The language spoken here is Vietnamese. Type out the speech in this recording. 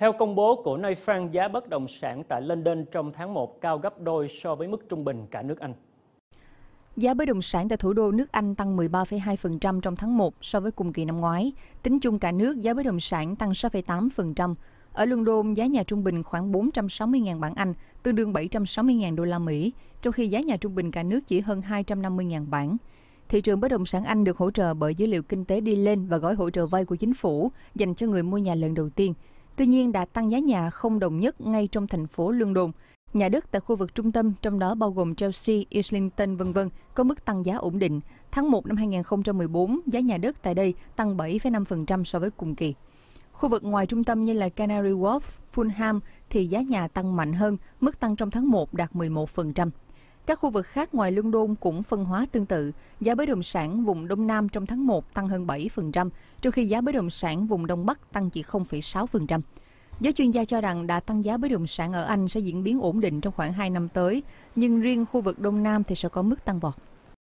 Theo công bố của nơi Frank, giá bất động sản tại London trong tháng 1 cao gấp đôi so với mức trung bình cả nước Anh. Giá bất động sản tại thủ đô nước Anh tăng 13,2% trong tháng 1 so với cùng kỳ năm ngoái. Tính chung cả nước, giá bất động sản tăng 6,8%. Ở London, giá nhà trung bình khoảng 460.000 bảng Anh, tương đương 760.000 đô la Mỹ, trong khi giá nhà trung bình cả nước chỉ hơn 250.000 bảng. Thị trường bất động sản Anh được hỗ trợ bởi dữ liệu kinh tế đi lên và gói hỗ trợ vay của chính phủ dành cho người mua nhà lần đầu tiên – Tuy nhiên, đã tăng giá nhà không đồng nhất ngay trong thành phố London. Đồn. Nhà đất tại khu vực trung tâm, trong đó bao gồm Chelsea, Islington, v.v. có mức tăng giá ổn định. Tháng 1 năm 2014, giá nhà đất tại đây tăng 7,5% so với cùng kỳ. Khu vực ngoài trung tâm như là Canary Wharf, Fulham thì giá nhà tăng mạnh hơn, mức tăng trong tháng 1 đạt 11%. Các khu vực khác ngoài London cũng phân hóa tương tự. Giá bất động sản vùng Đông Nam trong tháng 1 tăng hơn 7%, trong khi giá bất động sản vùng Đông Bắc tăng chỉ 0,6%. Giới chuyên gia cho rằng đã tăng giá bất động sản ở Anh sẽ diễn biến ổn định trong khoảng 2 năm tới, nhưng riêng khu vực Đông Nam thì sẽ có mức tăng vọt.